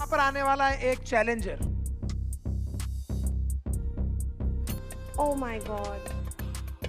यहां पर आने वाला है एक चैलेंजर ओ माय गॉड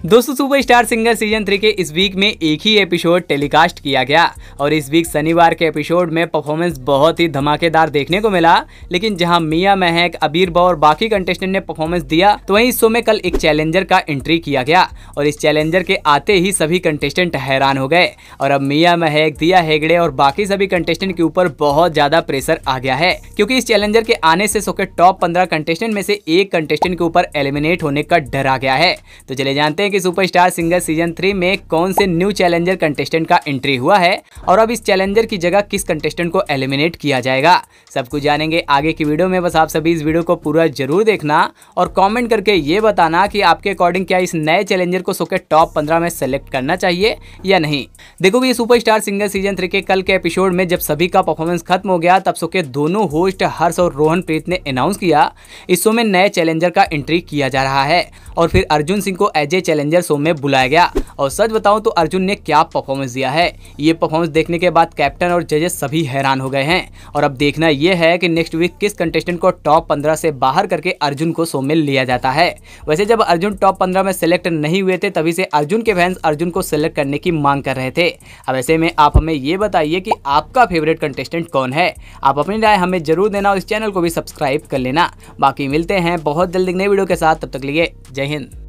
दोस्तों सुपरस्टार सिंगर सीजन थ्री के इस वीक में एक ही एपिसोड टेलीकास्ट किया गया और इस वीक शनिवार के एपिसोड में परफॉर्मेंस बहुत ही धमाकेदार देखने को मिला लेकिन जहां मिया महक अबीर बा और बाकी कंटेस्टेंट ने परफॉर्मेंस दिया तो वहीं शो में कल एक चैलेंजर का एंट्री किया गया और इस चैलेंजर के आते ही सभी कंटेस्टेंट हैरान हो गए और अब मिया महक दिया हेगड़े और बाकी सभी कंटेस्टेंट के ऊपर बहुत ज्यादा प्रेशर आ गया है क्योंकि इस चैलेंजर के आने से शो के टॉप पंद्रह कंटेस्टेंट में से एक कंटेस्टेंट के ऊपर एलिमिनेट होने का डर आ गया है तो चले जानते जानते हैं कि सुपरस्टार सिंगर सीजन थ्री में कौन से न्यू चैलेंजर कंटेस्टेंट का एंट्री हुआ है और अब इस चैलेंजर की जगह किस कंटेस्टेंट को एलिमिनेट किया जाएगा सब कुछ जानेंगे आगे की वीडियो में बस आप सभी इस वीडियो को पूरा जरूर देखना और कॉमेंट करके ये बताना कि आपके अकॉर्डिंग क्या इस नए चैलेंजर को सोके टॉप पंद्रह में सेलेक्ट करना चाहिए या नहीं देखो ये सुपर सिंगर सीजन थ्री के कल के एपिसोड में जब सभी का परफॉर्मेंस खत्म हो गया तब सोके दोनों होस्ट हर्ष और रोहन प्रीत ने अनाउंस किया इस शो में नए चैलेंजर का एंट्री किया जा रहा है और फिर अर्जुन सिंह को एज ए चैलेंजर शो में बुलाया गया और सच बताऊं तो अर्जुन ने क्या परफॉर्मेंस दिया है ये परफॉर्मेंस देखने के बाद कैप्टन और जजेस सभी हैरान हो गए हैं और अब देखना यह है कि नेक्स्ट वीक किस कंटेस्टेंट को टॉप पंद्रह से बाहर करके अर्जुन को शो में लिया जाता है वैसे जब अर्जुन टॉप पंद्रह में सेलेक्ट नहीं हुए थे तभी से अर्जुन के फैंस अर्जुन को सेलेक्ट करने की मांग कर रहे थे अब ऐसे में आप हमें ये बताइए कि आपका फेवरेट कंटेस्टेंट कौन है आप अपनी राय हमें जरूर देना और इस चैनल को भी सब्सक्राइब कर लेना बाकी मिलते हैं बहुत जल्द नए वीडियो के साथ तब तक लिए जय हिंद